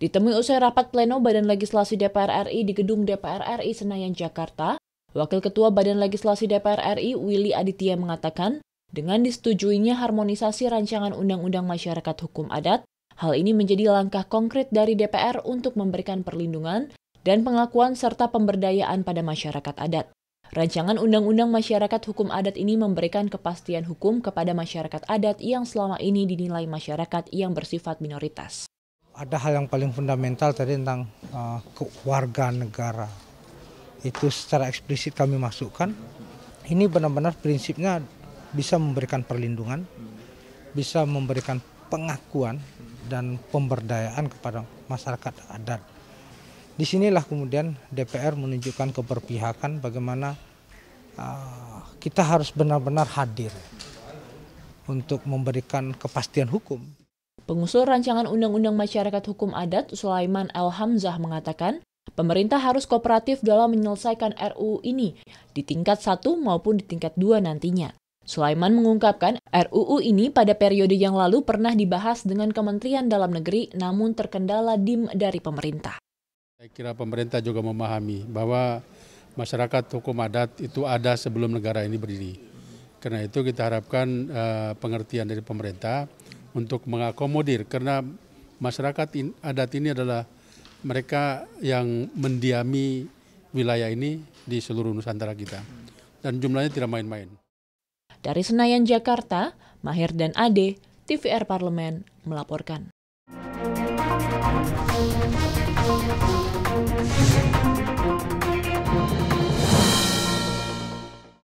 Ditemui usai rapat pleno Badan Legislasi DPR RI di gedung DPR RI Senayan Jakarta, Wakil Ketua Badan Legislasi DPR RI Willy Aditya mengatakan, dengan disetujuinya harmonisasi rancangan Undang-Undang Masyarakat Hukum Adat, hal ini menjadi langkah konkret dari DPR untuk memberikan perlindungan dan pengakuan serta pemberdayaan pada masyarakat adat. Rancangan Undang-Undang Masyarakat Hukum Adat ini memberikan kepastian hukum kepada masyarakat adat yang selama ini dinilai masyarakat yang bersifat minoritas. Ada hal yang paling fundamental tadi tentang uh, warga negara. Itu secara eksplisit kami masukkan. Ini benar-benar prinsipnya bisa memberikan perlindungan, bisa memberikan pengakuan dan pemberdayaan kepada masyarakat adat. Disinilah kemudian DPR menunjukkan keberpihakan bagaimana uh, kita harus benar-benar hadir untuk memberikan kepastian hukum. Pengusul Rancangan Undang-Undang Masyarakat Hukum Adat, Sulaiman Al Hamzah mengatakan, pemerintah harus kooperatif dalam menyelesaikan RUU ini di tingkat 1 maupun di tingkat 2 nantinya. Sulaiman mengungkapkan, RUU ini pada periode yang lalu pernah dibahas dengan Kementerian Dalam Negeri namun terkendala dim dari pemerintah. Saya kira pemerintah juga memahami bahwa masyarakat hukum adat itu ada sebelum negara ini berdiri. Karena itu kita harapkan eh, pengertian dari pemerintah untuk mengakomodir karena masyarakat adat ini adalah mereka yang mendiami wilayah ini di seluruh Nusantara kita. Dan jumlahnya tidak main-main. Dari Senayan, Jakarta, Mahir dan Ade, TVR Parlemen melaporkan.